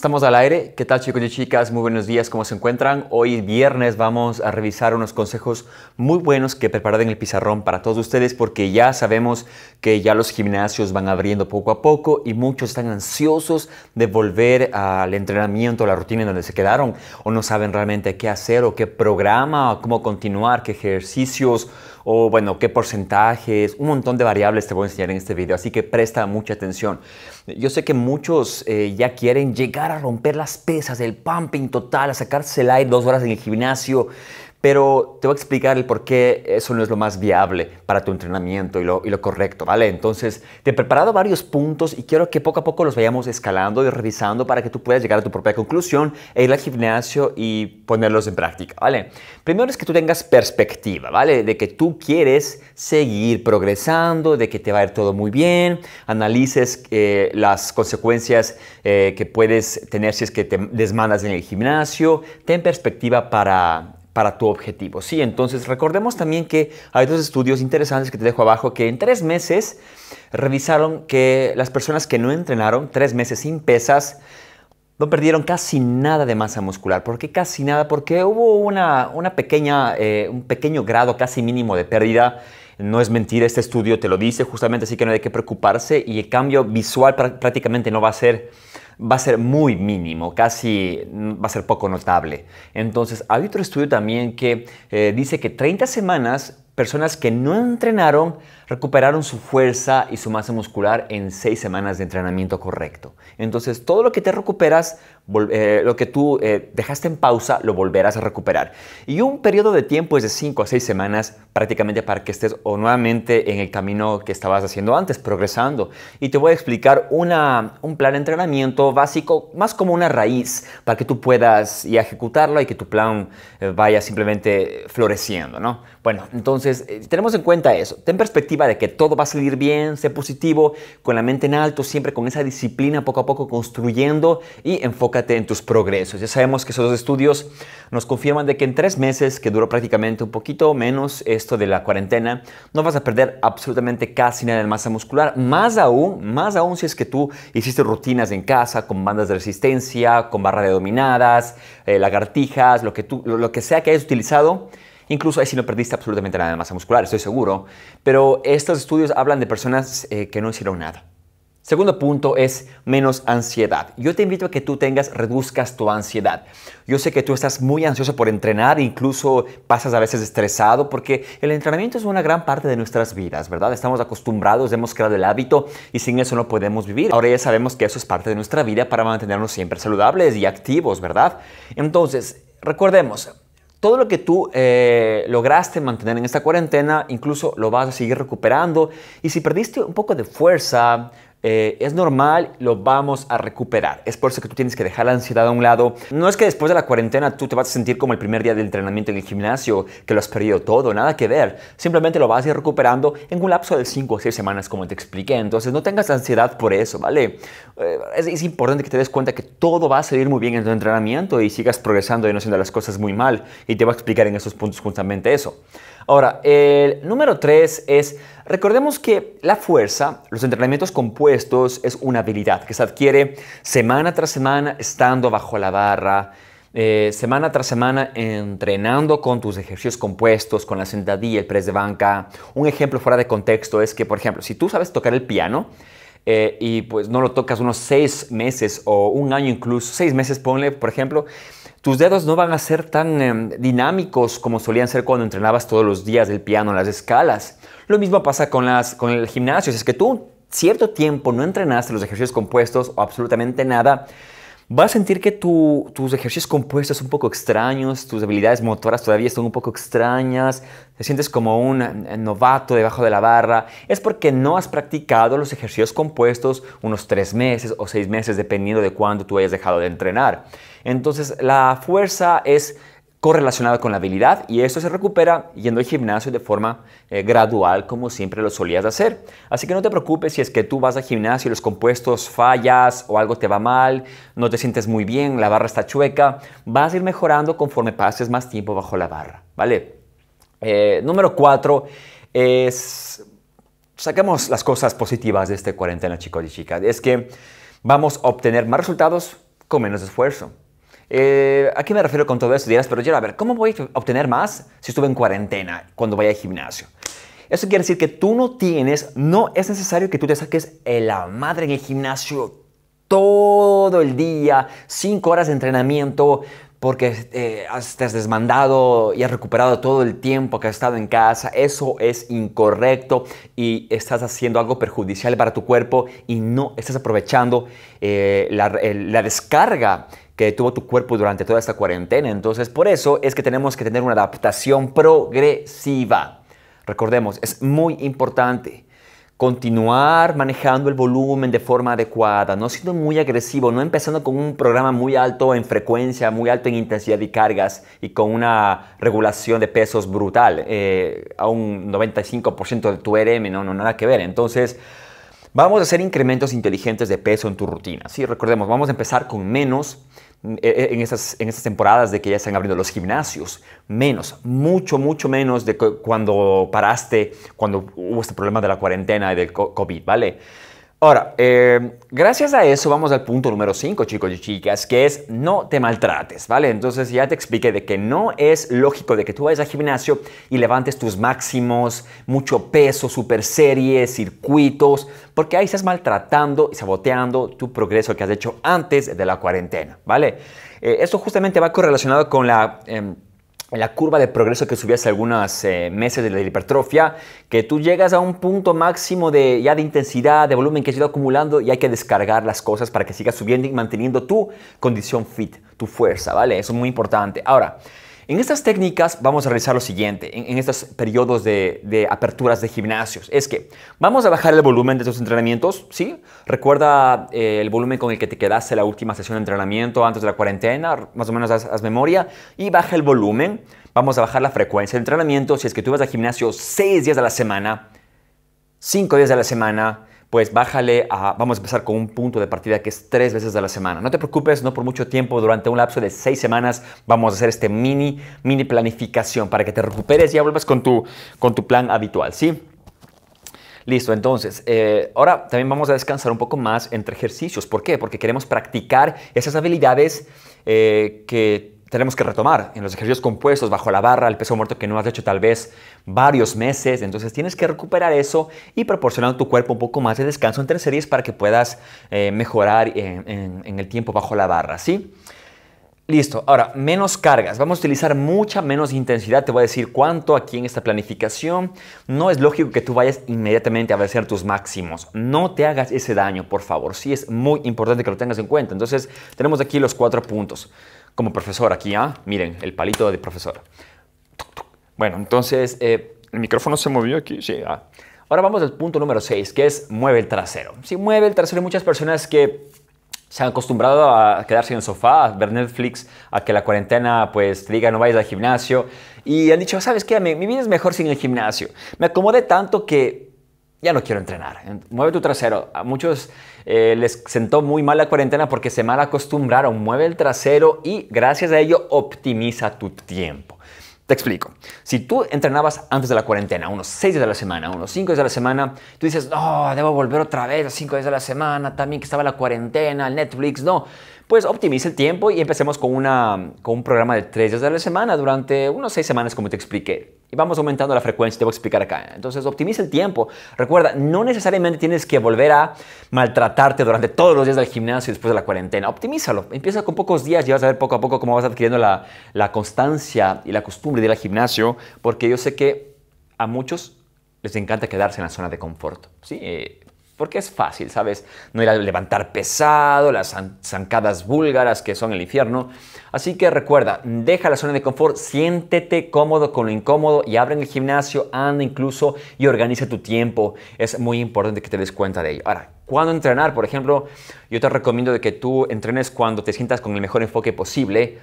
Estamos al aire. ¿Qué tal chicos y chicas? Muy buenos días, ¿cómo se encuentran? Hoy viernes vamos a revisar unos consejos muy buenos que preparé en el pizarrón para todos ustedes porque ya sabemos que ya los gimnasios van abriendo poco a poco y muchos están ansiosos de volver al entrenamiento, a la rutina en donde se quedaron o no saben realmente qué hacer o qué programa, o cómo continuar, qué ejercicios o bueno, qué porcentajes, un montón de variables te voy a enseñar en este video, así que presta mucha atención. Yo sé que muchos eh, ya quieren llegar a romper las pesas, el pumping total, a sacarse el aire dos horas en el gimnasio, pero te voy a explicar el por qué eso no es lo más viable para tu entrenamiento y lo, y lo correcto, ¿vale? Entonces, te he preparado varios puntos y quiero que poco a poco los vayamos escalando y revisando para que tú puedas llegar a tu propia conclusión e ir al gimnasio y ponerlos en práctica, ¿vale? Primero es que tú tengas perspectiva, ¿vale? De que tú quieres seguir progresando, de que te va a ir todo muy bien, analices eh, las consecuencias eh, que puedes tener si es que te desmandas en el gimnasio, ten perspectiva para para tu objetivo. Sí, entonces recordemos también que hay dos estudios interesantes que te dejo abajo que en tres meses revisaron que las personas que no entrenaron, tres meses sin pesas, no perdieron casi nada de masa muscular. ¿Por qué casi nada? Porque hubo una, una pequeña, eh, un pequeño grado casi mínimo de pérdida. No es mentira, este estudio te lo dice justamente, así que no hay que preocuparse y el cambio visual prácticamente no va a ser va a ser muy mínimo, casi va a ser poco notable. Entonces, hay otro estudio también que eh, dice que 30 semanas, personas que no entrenaron recuperaron su fuerza y su masa muscular en seis semanas de entrenamiento correcto. Entonces, todo lo que te recuperas, eh, lo que tú eh, dejaste en pausa, lo volverás a recuperar. Y un periodo de tiempo es de cinco a seis semanas prácticamente para que estés o nuevamente en el camino que estabas haciendo antes, progresando. Y te voy a explicar una, un plan de entrenamiento básico, más como una raíz, para que tú puedas y ejecutarlo y que tu plan eh, vaya simplemente floreciendo, ¿no? Bueno, entonces, tenemos en cuenta eso. Ten perspectiva de que todo va a salir bien, sé positivo, con la mente en alto, siempre con esa disciplina poco a poco construyendo y enfócate en tus progresos. Ya sabemos que esos estudios nos confirman de que en tres meses, que duró prácticamente un poquito menos esto de la cuarentena, no vas a perder absolutamente casi nada de masa muscular, más aún, más aún si es que tú hiciste rutinas en casa con bandas de resistencia, con barras de dominadas, eh, lagartijas, lo que, lo que sea que hayas utilizado, Incluso ahí sí no perdiste absolutamente nada de masa muscular, estoy seguro. Pero estos estudios hablan de personas eh, que no hicieron nada. Segundo punto es menos ansiedad. Yo te invito a que tú tengas, reduzcas tu ansiedad. Yo sé que tú estás muy ansioso por entrenar, incluso pasas a veces estresado, porque el entrenamiento es una gran parte de nuestras vidas, ¿verdad? Estamos acostumbrados, hemos creado el hábito y sin eso no podemos vivir. Ahora ya sabemos que eso es parte de nuestra vida para mantenernos siempre saludables y activos, ¿verdad? Entonces, recordemos, todo lo que tú eh, lograste mantener en esta cuarentena, incluso lo vas a seguir recuperando. Y si perdiste un poco de fuerza, eh, es normal, lo vamos a recuperar. Es por eso que tú tienes que dejar la ansiedad a un lado. No es que después de la cuarentena tú te vas a sentir como el primer día del entrenamiento en el gimnasio, que lo has perdido todo, nada que ver. Simplemente lo vas a ir recuperando en un lapso de 5 o 6 semanas, como te expliqué. Entonces no tengas ansiedad por eso, ¿vale? Eh, es, importante que te des cuenta que todo va a salir muy bien en tu entrenamiento y sigas progresando y no haciendo las cosas muy mal. Y te voy a explicar en esos puntos justamente eso. Ahora, el número tres es, recordemos que la fuerza, los entrenamientos compuestos, es una habilidad que se adquiere semana tras semana estando bajo la barra, eh, semana tras semana entrenando con tus ejercicios compuestos, con la sentadilla, el press de banca. Un ejemplo fuera de contexto es que, por ejemplo, si tú sabes tocar el piano, eh, y pues no lo tocas unos seis meses o un año incluso, seis meses ponle, por ejemplo, tus dedos no van a ser tan em, dinámicos como solían ser cuando entrenabas todos los días el piano, las escalas. Lo mismo pasa con, las, con el gimnasio. Si es que tú cierto tiempo no entrenaste los ejercicios compuestos o absolutamente nada, vas a sentir que tus ejercicios compuestos son un poco extraños, tus habilidades motoras todavía son un poco extrañas, te sientes como un eh, novato debajo de la barra. Es porque no has practicado los ejercicios compuestos unos tres meses o seis meses, dependiendo de cuándo tú hayas dejado de entrenar. Entonces, la fuerza es Correlacionado con la habilidad y esto se recupera yendo al gimnasio de forma eh, gradual como siempre lo solías hacer. Así que no te preocupes si es que tú vas al gimnasio y los compuestos fallas o algo te va mal, no te sientes muy bien, la barra está chueca, vas a ir mejorando conforme pases más tiempo bajo la barra, ¿vale? Eh, número cuatro es... sacamos las cosas positivas de este cuarentena, chicos y chicas. Es que vamos a obtener más resultados con menos esfuerzo. Eh, ¿A qué me refiero con todo esto? Dirás, pero yo, a ver, ¿cómo voy a obtener más si estuve en cuarentena cuando vaya al gimnasio? Eso quiere decir que tú no tienes, no es necesario que tú te saques la madre en el gimnasio todo el día, cinco horas de entrenamiento, porque eh, has, desmandado y has recuperado todo el tiempo que has estado en casa. Eso es incorrecto y estás haciendo algo perjudicial para tu cuerpo y no estás aprovechando eh, la descarga que tuvo tu cuerpo durante toda esta cuarentena. Entonces, por eso es que tenemos que tener una adaptación progresiva. Recordemos, es muy importante continuar manejando el volumen de forma adecuada, no siendo muy agresivo, no empezando con un programa muy alto en frecuencia, muy alto en intensidad y cargas y con una regulación de pesos brutal, eh, a un 95% de tu RM, no, no, nada que ver. Entonces, vamos a hacer incrementos inteligentes de peso en tu rutina. Sí, recordemos, vamos a empezar con menos, e, e, en esas, en temporadas de que ya están abriendo los gimnasios. Menos, mucho, mucho menos de cuando paraste, cuando hubo este problema de la cuarentena y del COVID, ¿vale? Ahora, eh, gracias a eso vamos al punto número 5, chicos y chicas, que es no te maltrates, ¿vale? Entonces ya te expliqué de que no es lógico de que tú vayas al gimnasio y levantes tus máximos, mucho peso, super series, circuitos, porque ahí estás maltratando y saboteando tu progreso que has hecho antes de la cuarentena, ¿vale? Eh, esto justamente va correlacionado con la... Em, la curva de progreso que subí hace algunos eh, meses de la hipertrofia, que tú llegas a un punto máximo de, ya de intensidad, de volumen que has ido acumulando y hay que descargar las cosas para que sigas subiendo y manteniendo tu condición fit, tu fuerza, ¿vale? Eso es muy importante. Ahora, en estas técnicas vamos a realizar lo siguiente, en, estos periodos de, aperturas de gimnasios, es que vamos a bajar el volumen de estos entrenamientos, ¿sí? Recuerda eh, el volumen con el que te quedaste la última sesión de entrenamiento antes de la cuarentena, más o menos haz, memoria, y baja el volumen, vamos a bajar la frecuencia de entrenamiento, si es que tú vas a gimnasio seis días a la semana, cinco días a la semana, pues bájale a, vamos a empezar con un punto de partida que es tres veces a la semana. No te preocupes, no por mucho tiempo, durante un lapso de seis semanas vamos a hacer este mini, mini planificación para que te recuperes y ya vuelvas con tu, con tu plan habitual, ¿sí? Listo, entonces, eh, ahora también vamos a descansar un poco más entre ejercicios. ¿Por qué? Porque queremos practicar esas habilidades eh, que tenemos que retomar en los ejercicios compuestos, bajo la barra, el peso muerto que no has hecho tal vez varios meses. Entonces tienes que recuperar eso y proporcionar a tu cuerpo un poco más de descanso entre series para que puedas eh, mejorar eh, en, el tiempo bajo la barra, ¿sí? Listo, ahora menos cargas. Vamos a utilizar mucha menos intensidad. Te voy a decir cuánto aquí en esta planificación. No es lógico que tú vayas inmediatamente a hacer tus máximos. No te hagas ese daño, por favor. Sí, es muy importante que lo tengas en cuenta. Entonces, tenemos aquí los cuatro puntos como profesor aquí, ah, Miren, el palito de profesor. Bueno, entonces, eh, el micrófono se movió aquí, sí. Ah. Ahora vamos al punto número 6, que es mueve el trasero. Si mueve el trasero, hay muchas personas que se han acostumbrado a quedarse en el sofá, a ver Netflix, a que la cuarentena pues te diga no vayas al gimnasio. Y han dicho, ¿sabes qué? Mi, mi vida es mejor sin el gimnasio. Me acomodé tanto que ya no quiero entrenar. Mueve tu trasero. A muchos eh, les sentó muy mal la cuarentena porque se mal acostumbraron. Mueve el trasero y gracias a ello optimiza tu tiempo. Te explico. Si tú entrenabas antes de la cuarentena, unos seis días de la semana, unos cinco días de la semana, tú dices, no, oh, debo volver otra vez a 5 días de la semana, también que estaba la cuarentena, Netflix, no. Pues optimiza el tiempo y empecemos con, con un programa de 3 días de la semana durante unos seis semanas, como te expliqué. Y vamos aumentando la frecuencia, te voy a explicar acá. Entonces, optimiza el tiempo. Recuerda, no necesariamente tienes que volver a maltratarte durante todos los días del gimnasio y después de la cuarentena. Optimízalo. Empieza con pocos días y vas a ver poco a poco cómo vas adquiriendo la, constancia y la costumbre de ir al gimnasio, porque yo sé que a muchos les encanta quedarse en la zona de confort. ¿sí? Eh, porque es fácil, ¿sabes? No ir a levantar pesado, las zancadas búlgaras que son el infierno. Así que recuerda, deja la zona de confort, siéntete cómodo con lo incómodo y abre el gimnasio, anda incluso y organiza tu tiempo. Es muy importante que te des cuenta de ello. Ahora, ¿cuándo entrenar? Por ejemplo, yo te recomiendo de que tú entrenes cuando te sientas con el mejor enfoque posible.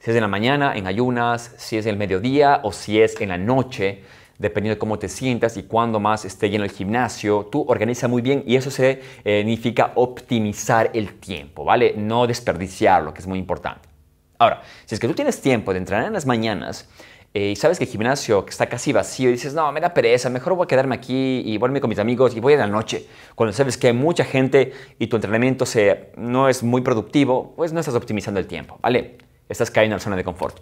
Si es en la mañana, en ayunas, si es en el mediodía o si es en la noche dependiendo de cómo te sientas y cuándo más esté lleno el gimnasio. Tú organiza muy bien y eso se, eh, significa optimizar el tiempo, ¿vale? No desperdiciarlo, que es muy importante. Ahora, si es que tú tienes tiempo de entrenar en las mañanas, eh, y sabes que el gimnasio está casi vacío y dices, no, me da pereza, mejor voy a quedarme aquí y vuelvo con mis amigos y voy a la noche. Cuando sabes que hay mucha gente y tu entrenamiento no es muy productivo, pues no estás optimizando el tiempo, ¿vale? Estás cayendo en la zona de confort.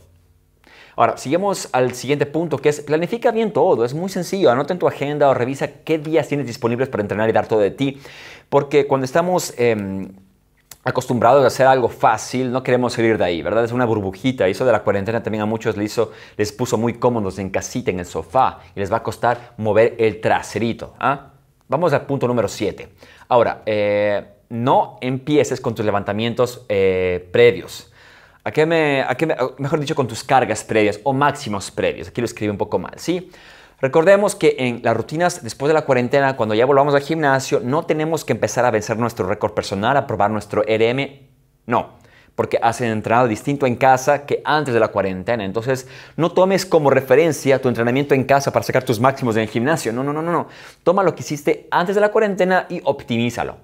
Ahora, sigamos al siguiente punto, que es planifica bien todo. Es muy sencillo, anota en tu agenda o revisa qué días tienes disponibles para entrenar y dar todo de ti. Porque cuando estamos... Em, acostumbrados a hacer algo fácil, no queremos salir de ahí, ¿verdad? Es una burbujita. Eso de la cuarentena también a muchos les, hizo, les puso muy cómodos en casita, en el sofá, y les va a costar mover el traserito. ¿ah? Vamos al punto número 7. Ahora, eh, no empieces con tus levantamientos eh, previos. ¿A qué me, a qué mejor dicho, con tus cargas previas o máximos previos? Aquí lo escribí un poco mal, ¿sí? Recordemos que en las rutinas después de la cuarentena, cuando ya volvamos al gimnasio, no tenemos que empezar a vencer nuestro récord personal, a probar nuestro e RM, no porque has entrenado distinto en casa que antes de la cuarentena. Entonces, no tomes como referencia tu entrenamiento en casa para sacar tus máximos en el gimnasio. no, no, no, no. Toma lo que hiciste antes de la cuarentena y optimízalo.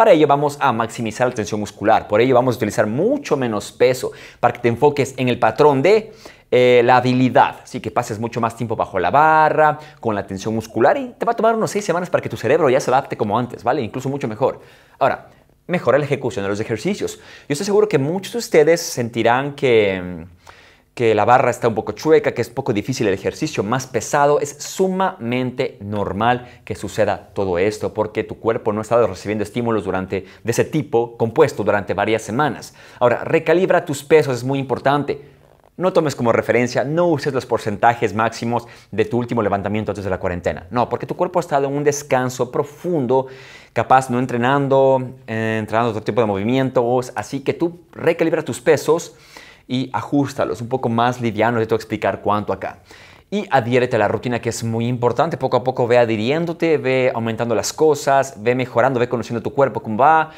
Para ello vamos a maximizar la tensión muscular, por ello vamos a utilizar mucho menos peso para que te enfoques en el patrón de eh, la habilidad, así que pases mucho más tiempo bajo la barra, con la tensión muscular y te va a tomar unos seis semanas para que tu cerebro ya se adapte como antes, ¿vale? Incluso mucho mejor. Ahora, mejora la ejecución de los ejercicios. Yo estoy seguro que muchos de ustedes sentirán que... Mm, que la barra está un poco chueca, que es poco difícil el ejercicio, más pesado, es sumamente normal que suceda todo esto porque tu cuerpo no ha estado recibiendo estímulos durante, de ese tipo compuesto durante varias semanas. Ahora, recalibra tus pesos, es muy importante. No tomes como referencia, no uses los porcentajes máximos de tu último levantamiento antes de la cuarentena. No, porque tu cuerpo ha estado en un descanso profundo, capaz no entrenando, eh, entrenando otro tipo de movimientos. Así que tú recalibra tus pesos y ajustalos un poco más livianos. de te explicar cuánto acá. Y adhiérete a la rutina que es muy importante. Poco a poco ve adhiriéndote, ve aumentando las cosas, ve mejorando, ve conociendo tu cuerpo, cómo va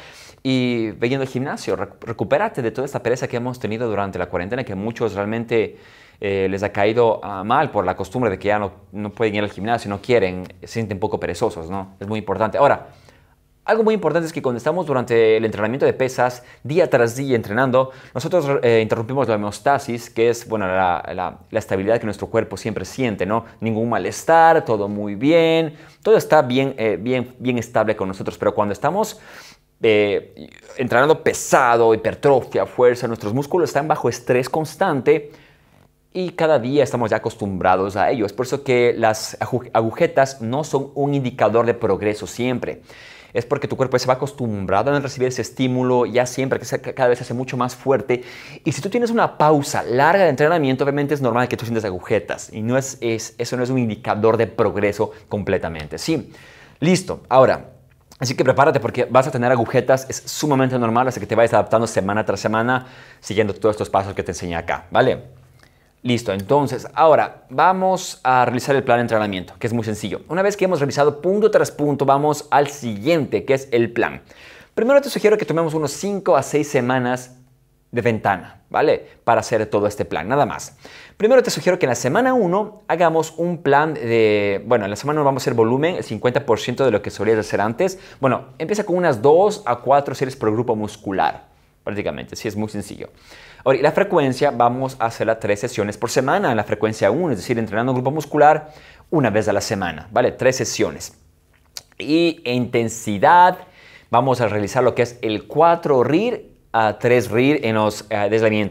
y ve yendo al gimnasio. Recupérate de toda esta pereza que hemos tenido durante la cuarentena, que a muchos realmente eh, les ha caído ah, mal por la costumbre de que ya no, no pueden ir al gimnasio, no quieren, se sienten poco perezosos, ¿no? Es muy importante. Ahora, algo muy importante es que cuando estamos durante el entrenamiento de pesas, día tras día entrenando, nosotros eh, interrumpimos la homeostasis, que es bueno, la, estabilidad que nuestro cuerpo siempre siente, ¿no? Ningún malestar, todo muy bien, todo está bien, eh, bien, bien estable con nosotros, pero cuando estamos eh, entrenando pesado, hipertrofia, fuerza, nuestros músculos están bajo estrés constante, y cada día estamos ya acostumbrados a ello. Es por eso que las agujetas no son un indicador de progreso siempre es porque tu cuerpo se va acostumbrado a recibir ese estímulo ya siempre, que cada vez se hace mucho más fuerte. Y si tú tienes una pausa larga de entrenamiento, obviamente es normal que tú sientas agujetas y no es, eso no es un indicador de progreso completamente. Sí, listo. Ahora, Así que prepárate porque vas a tener agujetas, es sumamente normal, así que te vayas adaptando semana tras semana siguiendo todos estos pasos que te enseñé acá, ¿vale? Listo, entonces ahora vamos a realizar el plan de entrenamiento, que es muy sencillo. Una vez que hemos revisado punto tras punto, vamos al siguiente, que es el plan. Primero te sugiero que tomemos unos 5 a 6 semanas de ventana, ¿vale? Para hacer todo este plan, nada más. Primero te sugiero que en la semana 1 hagamos un plan de, bueno, en la semana 1 vamos a hacer volumen, el 50% de lo que solías hacer antes. Bueno, empieza con unas 2 a 4 series por grupo muscular prácticamente, sí, es muy sencillo. Ahora, la frecuencia, vamos a hacerla tres sesiones por semana, la frecuencia 1, es decir, entrenando un grupo muscular una vez a la semana, ¿vale? Tres sesiones. Y intensidad, vamos a realizar lo que es el 4 RIR a 3 RIR en los eh,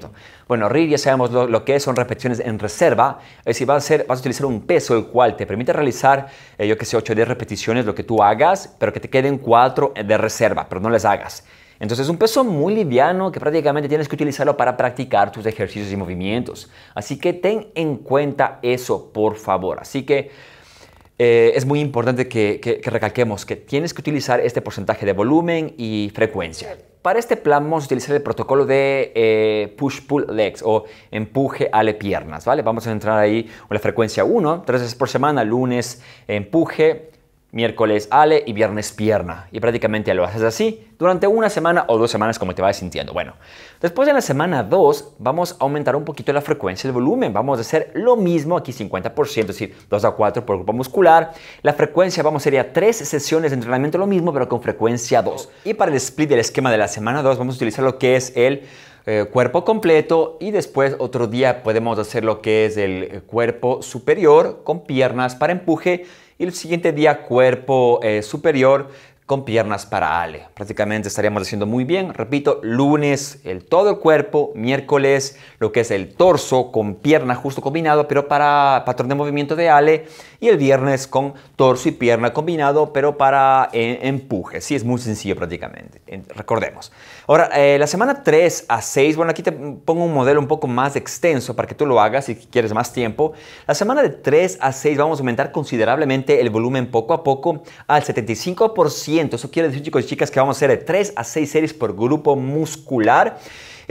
Bueno, RIR ya sabemos lo, que son repeticiones en reserva, es decir, vas a, utilizar un peso el cual te permite realizar, eh, yo que sé, 8 o 10 repeticiones, lo que tú hagas, pero que te queden 4 de reserva, pero no las hagas. Entonces es un peso muy liviano que prácticamente tienes que utilizarlo para practicar tus ejercicios y movimientos. Así que ten en cuenta eso, por favor. Así que eh, es muy importante que, recalquemos que tienes que utilizar este porcentaje de volumen y frecuencia. Para este plan vamos a utilizar el protocolo de eh, push-pull legs o empuje ale piernas, ¿vale? Vamos a entrar ahí con la frecuencia 1, tres veces por semana, lunes empuje, miércoles ale y viernes pierna. Y prácticamente lo haces así durante una semana o dos semanas como te vayas sintiendo. Bueno, después de la semana 2 vamos a aumentar un poquito la frecuencia y el volumen. Vamos a hacer lo mismo aquí 50%, es decir, 2 a 4 por grupo muscular. La frecuencia vamos a ir a 3 sesiones de entrenamiento lo mismo, pero con frecuencia 2. Y para el split del esquema de la semana 2 vamos a utilizar lo que es el eh, cuerpo completo y después otro día podemos hacer lo que es el eh, cuerpo superior con piernas para empuje y el siguiente día cuerpo eh, superior con piernas para ale. Prácticamente estaríamos haciendo muy bien. Repito, lunes el todo el cuerpo, miércoles lo que es el torso con pierna justo combinado, pero para patrón de movimiento de ale, y el viernes con torso y pierna combinado, pero para eh, empuje. Sí, es muy sencillo prácticamente, recordemos. Ahora, eh, la semana 3 a 6, bueno, aquí te pongo un modelo un poco más extenso para que tú lo hagas si quieres más tiempo. La semana de 3 a 6 vamos a aumentar considerablemente el volumen poco a poco al 75% eso quiere decir, chicos y chicas, que vamos a hacer de 3 a 6 series por grupo muscular.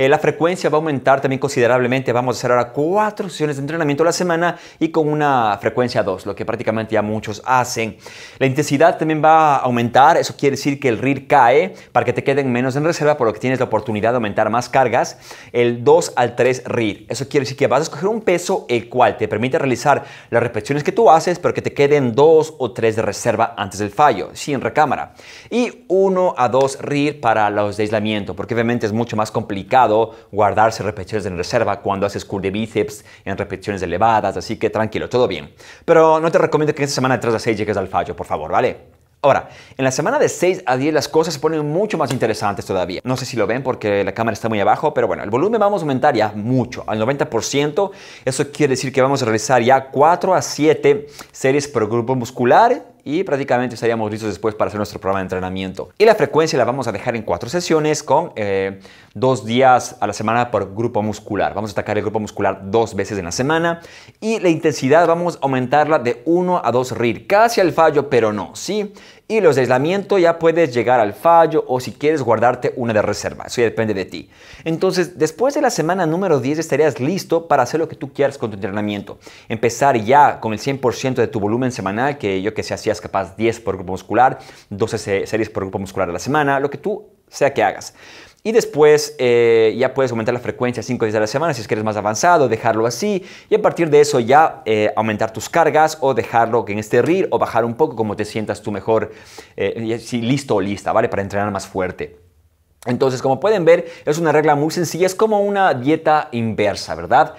Eh, la frecuencia va a aumentar también considerablemente. Vamos a hacer ahora cuatro sesiones de entrenamiento a la semana y con una frecuencia 2, lo que prácticamente ya muchos hacen. La intensidad también va a aumentar. Eso quiere decir que el RIR cae para que te queden menos en reserva, por lo que tienes la oportunidad de aumentar más cargas. El 2 al 3 RIR. Eso quiere decir que vas a escoger un peso el cual te permite realizar las repeticiones que tú haces, pero que te queden 2 o 3 de reserva antes del fallo, sin recámara. Y 1 a 2 RIR para los de aislamiento, porque obviamente es mucho más complicado guardarse repeticiones en reserva cuando haces curl de bíceps en repeticiones elevadas, así que tranquilo, todo bien. Pero no te recomiendo que esta semana de 3 a 6 llegues al fallo, por favor, ¿vale? Ahora, en la semana de 6 a 10 las cosas se ponen mucho más interesantes todavía. No sé si lo ven porque la cámara está muy abajo, pero bueno, el volumen vamos a aumentar ya mucho, al 90%. Eso quiere decir que vamos a realizar ya 4 a 7 series por grupo muscular y prácticamente estaríamos listos después para hacer nuestro programa de entrenamiento. Y la frecuencia la vamos a dejar en cuatro sesiones con eh, dos días a la semana por grupo muscular. Vamos a atacar el grupo muscular dos veces en la semana y la intensidad vamos a aumentarla de uno a dos RIR, casi al fallo, pero no, ¿sí? y los de aislamiento ya puedes llegar al fallo o si quieres guardarte una de reserva. Eso ya depende de ti. Entonces, después de la semana número 10 estarías listo para hacer lo que tú quieras con tu entrenamiento. Empezar ya con el 100% de tu volumen semanal, que yo que sé, hacías capaz 10 por grupo muscular, 12 series por grupo muscular a la semana, lo que tú sea que hagas. Y después eh, ya puedes aumentar la frecuencia 5 días a la semana si es que eres más avanzado, dejarlo así. Y a partir de eso ya eh, aumentar tus cargas o dejarlo en este RIR o bajar un poco como te sientas tú mejor, eh, si listo o lista, ¿vale? Para entrenar más fuerte. Entonces, como pueden ver, es una regla muy sencilla, es como una dieta inversa, ¿verdad?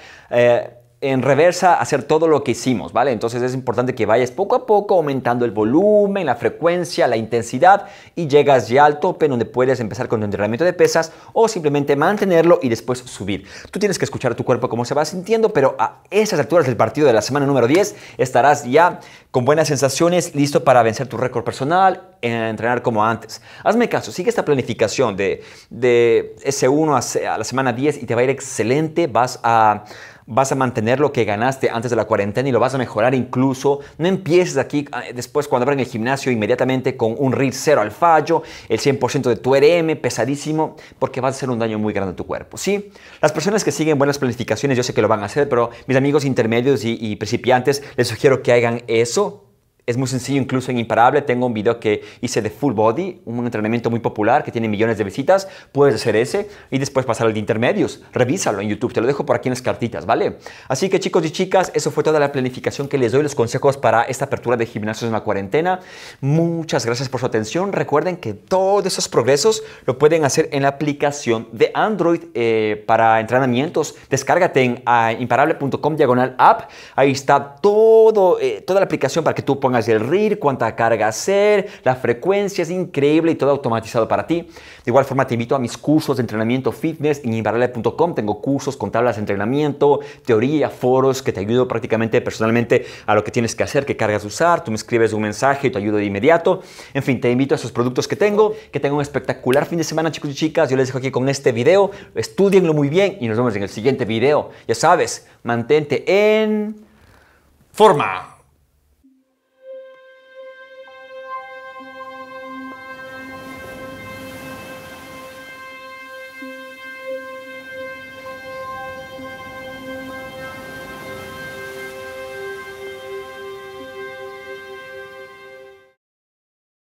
en reversa hacer todo lo que hicimos, ¿vale? Entonces es importante que vayas poco a poco aumentando el volumen, la frecuencia, la intensidad y llegas ya al tope donde puedes empezar con tu entrenamiento de pesas o simplemente mantenerlo y después subir. Tú tienes que escuchar a tu cuerpo cómo se va sintiendo, pero a esas alturas del partido de la semana número 10 estarás ya con buenas sensaciones, listo para vencer tu récord personal, entrenar como antes. Hazme caso, sigue esta planificación de, de S1 a la semana 10 y te va a ir excelente, vas a vas a mantener lo que ganaste antes de la cuarentena y lo vas a mejorar incluso. No empieces aquí ah, después cuando abran el gimnasio inmediatamente con un RID cero al fallo, el 100% de tu e RM, pesadísimo, porque va a hacer un daño muy grande a tu cuerpo. Sí, las personas que siguen buenas planificaciones yo sé que lo van a hacer, pero mis amigos intermedios y, y principiantes les sugiero que hagan eso es muy sencillo, incluso en Imparable tengo un video que hice de full body, un entrenamiento muy popular que tiene millones de visitas. Puedes hacer ese y después pasar al de intermedios. Revísalo en YouTube, te lo dejo por aquí en las cartitas, ¿vale? Así que chicos y chicas, eso fue toda la planificación que les doy, los consejos para esta apertura de gimnasios en la cuarentena. Muchas gracias por su atención. Recuerden que todos esos progresos lo pueden hacer en la aplicación de Android eh, para entrenamientos. Descárgate en ah, imparable.com diagonal app. Ahí está todo, eh, toda la aplicación para que tú pongas pongas el RIR, cuánta carga hacer, la frecuencia es increíble y todo automatizado para ti. De igual forma te invito a mis cursos de entrenamiento fitness en imparable.com. Tengo cursos con tablas de entrenamiento, teoría, foros que te ayudo prácticamente personalmente a lo que tienes que hacer, qué cargas usar. Tú me escribes un mensaje y te ayudo de inmediato. En fin, te invito a esos productos que tengo. Que tengan un espectacular fin de semana chicos y chicas. Yo les dejo aquí con este video. Estudienlo muy bien y nos vemos en el siguiente video. Ya sabes, mantente en forma.